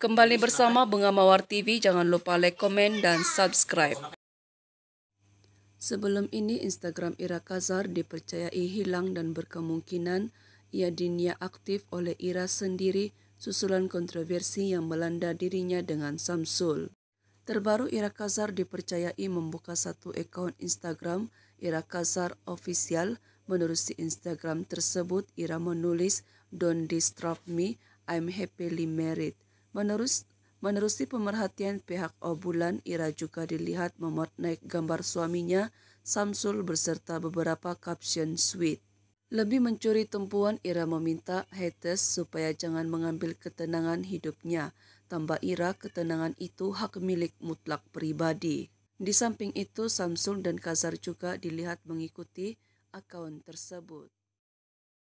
Kembali bersama Bunga Mawar TV, jangan lupa like, komen, dan subscribe. Sebelum ini, Instagram Ira Kazar dipercayai hilang dan berkemungkinan ia dinia aktif oleh Ira sendiri susulan kontroversi yang melanda dirinya dengan Samsul. Terbaru Ira Kazar dipercayai membuka satu akun Instagram Ira Kazar Official. Menerusi Instagram tersebut, Ira menulis, Don't disturb me, I'm happily married Menerus, menerusi pemerhatian pihak Obulan, Ira juga dilihat memotret gambar suaminya, Samsul beserta beberapa caption sweet. Lebih mencuri tempuan Ira meminta haters supaya jangan mengambil ketenangan hidupnya. Tambah Ira, ketenangan itu hak milik mutlak pribadi. Di samping itu, Samsul dan Kazar juga dilihat mengikuti akun tersebut.